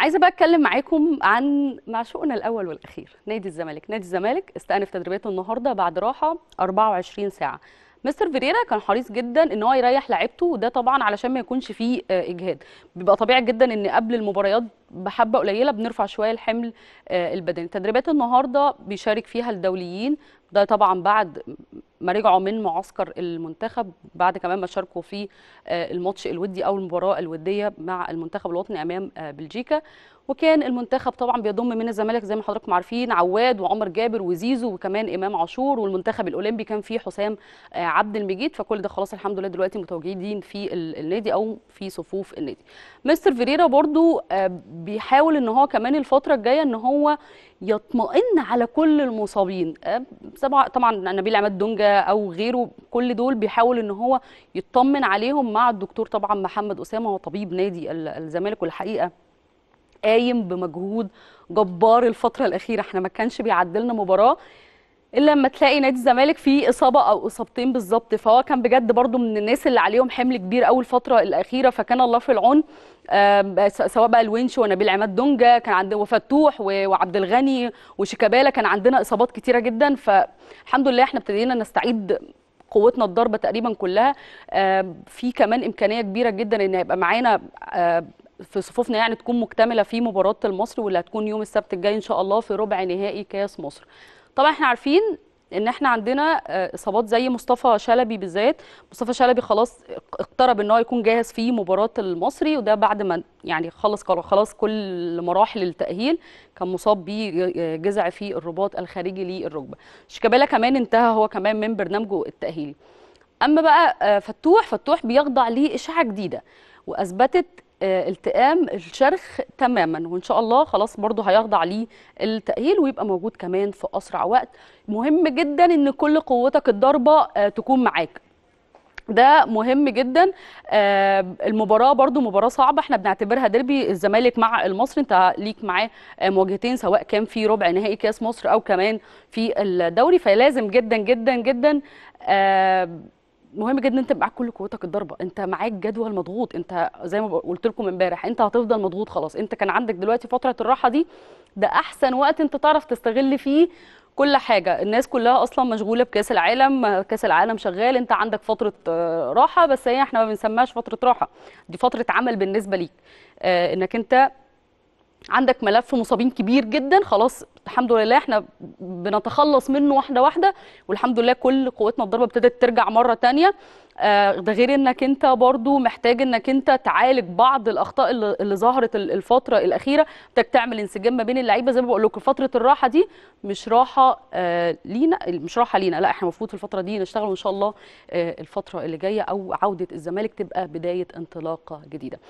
عايزه بقى اتكلم معاكم عن معشوقنا الاول والاخير نادي الزمالك نادي الزمالك استأنف تدريباته النهارده بعد راحه 24 ساعه مستر فيريرا كان حريص جدا ان هو يريح لعيبته وده طبعا علشان ما يكونش فيه آه، اجهاد بيبقى طبيعي جدا ان قبل المباريات بحبه قليله بنرفع شويه الحمل آه، البدني تدريبات النهارده بيشارك فيها الدوليين ده طبعا بعد ما رجعوا من معسكر المنتخب بعد كمان ما شاركوا في آه، الماتش الودي او المباراه الوديه مع المنتخب الوطني امام آه، بلجيكا وكان المنتخب طبعا بيضم من الزمالك زي ما حضراتكم عارفين عواد وعمر جابر وزيزو وكمان امام عاشور والمنتخب الاولمبي كان فيه حسام عبد المجيد فكل ده خلاص الحمد لله دلوقتي متواجدين في النادي او في صفوف النادي مستر فيريرا برضو بيحاول ان هو كمان الفتره الجايه ان هو يطمئن على كل المصابين آه، طبعا نبيل عماد دونجا او غيره كل دول بيحاول ان هو يطمن عليهم مع الدكتور طبعا محمد اسامه هو طبيب نادي الزمالك والحقيقه قايم بمجهود جبار الفتره الاخيره احنا ما كانش بيعدلنا مباراه الا لما تلاقي نادي الزمالك فيه اصابه او اصابتين بالظبط فهو كان بجد برضو من الناس اللي عليهم حمل كبير قوي الفتره الاخيره فكان الله في العون سواء بقى الونش ونبيل عماد دونجا كان عندنا وفتوح وعبد الغني وشيكابالا كان عندنا اصابات كتيره جدا فالحمد لله احنا ابتدينا نستعيد قوتنا الضربه تقريبا كلها في كمان امكانيه كبيره جدا ان يبقى معانا في صفوفنا يعني تكون مكتمله في مباراه المصري واللي هتكون يوم السبت الجاي ان شاء الله في ربع نهائي كاس مصر طبعا احنا عارفين ان احنا عندنا آه، اصابات زي مصطفى شلبي بالذات مصطفى شلبي خلاص اقترب ان هو يكون جاهز في مباراه المصري وده بعد ما يعني خلص خلاص كل مراحل التاهيل كان مصاب بجزع آه، في الرباط الخارجي للركبه شيكابالا كمان انتهى هو كمان من برنامجه التاهيلي اما بقى آه، فتوح فتوح بيخضع لاشعه جديده واثبتت التئام الشرخ تماما وان شاء الله خلاص برضو هيخضع ليه التاهيل ويبقى موجود كمان في اسرع وقت مهم جدا ان كل قوتك الضربه آه، تكون معاك ده مهم جدا آه، المباراه برضو مباراه صعبه احنا بنعتبرها ديربي الزمالك مع المصري انت ليك معاه آه، مواجهتين سواء كان في ربع نهائي كاس مصر او كمان في الدوري فلازم جدا جدا جدا مهم جدا انت معاك كل قوتك الضربه انت معاك جدول مضغوط انت زي ما قلت لكم امبارح انت هتفضل مضغوط خلاص انت كان عندك دلوقتي فتره الراحه دي ده احسن وقت انت تعرف تستغل فيه كل حاجه الناس كلها اصلا مشغوله بكاس العالم كاس العالم شغال انت عندك فتره آه، راحه بس هي احنا ما بنسمهاش فتره راحه دي فتره عمل بالنسبه ليك آه، انك انت عندك ملف مصابين كبير جدا خلاص الحمد لله احنا بنتخلص منه واحده واحده والحمد لله كل قوتنا الضربه ابتدت ترجع مره تانية آه، ده غير انك انت برضو محتاج انك انت تعالج بعض الاخطاء اللي, اللي ظهرت الفتره الاخيره محتاج تعمل انسجام ما بين اللعيبه زي ما بقول لكم فتره الراحه دي مش راحه آه لينا مش راحه لينا لا احنا المفروض في الفتره دي نشتغل وان شاء الله آه الفتره اللي جايه او عوده الزمالك تبقى بدايه انطلاقه جديده